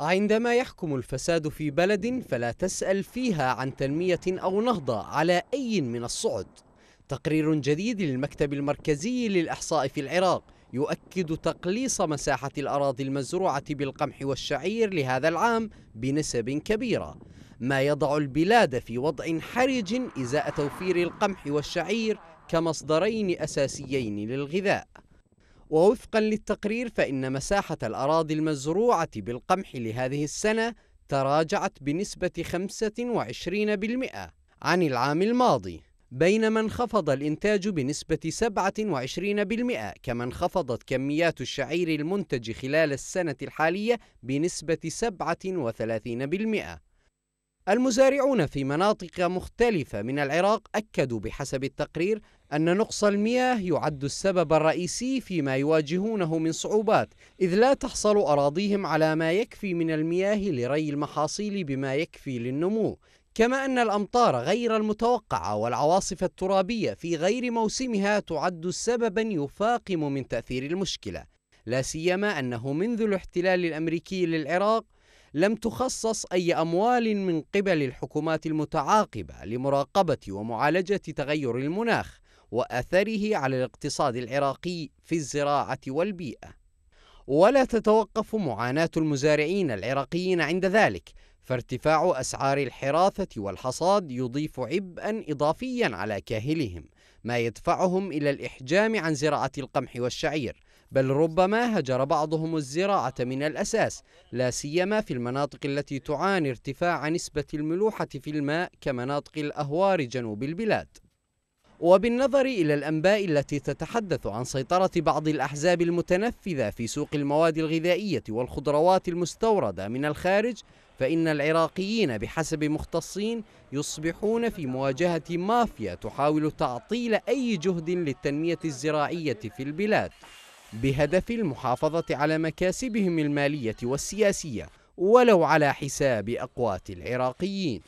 عندما يحكم الفساد في بلد فلا تسأل فيها عن تنمية أو نهضة على أي من الصعد تقرير جديد للمكتب المركزي للإحصاء في العراق يؤكد تقليص مساحة الأراضي المزروعة بالقمح والشعير لهذا العام بنسب كبيرة ما يضع البلاد في وضع حرج إزاء توفير القمح والشعير كمصدرين أساسيين للغذاء ووفقا للتقرير فإن مساحة الأراضي المزروعة بالقمح لهذه السنة تراجعت بنسبة 25% عن العام الماضي بينما انخفض الإنتاج بنسبة 27% كما انخفضت كميات الشعير المنتج خلال السنة الحالية بنسبة 37% المزارعون في مناطق مختلفة من العراق أكدوا بحسب التقرير أن نقص المياه يعد السبب الرئيسي فيما يواجهونه من صعوبات إذ لا تحصل أراضيهم على ما يكفي من المياه لري المحاصيل بما يكفي للنمو كما أن الأمطار غير المتوقعة والعواصف الترابية في غير موسمها تعد سببا يفاقم من تأثير المشكلة لا سيما أنه منذ الاحتلال الأمريكي للعراق لم تخصص أي أموال من قبل الحكومات المتعاقبة لمراقبة ومعالجة تغير المناخ وأثره على الاقتصاد العراقي في الزراعة والبيئة. ولا تتوقف معاناة المزارعين العراقيين عند ذلك، فارتفاع أسعار الحراثة والحصاد يضيف عبئا إضافيا على كاهلهم، ما يدفعهم إلى الإحجام عن زراعة القمح والشعير، بل ربما هجر بعضهم الزراعة من الأساس لا سيما في المناطق التي تعاني ارتفاع نسبة الملوحة في الماء كمناطق الأهوار جنوب البلاد وبالنظر إلى الأنباء التي تتحدث عن سيطرة بعض الأحزاب المتنفذة في سوق المواد الغذائية والخضروات المستوردة من الخارج فإن العراقيين بحسب مختصين يصبحون في مواجهة مافيا تحاول تعطيل أي جهد للتنمية الزراعية في البلاد بهدف المحافظة على مكاسبهم المالية والسياسية ولو على حساب أقوات العراقيين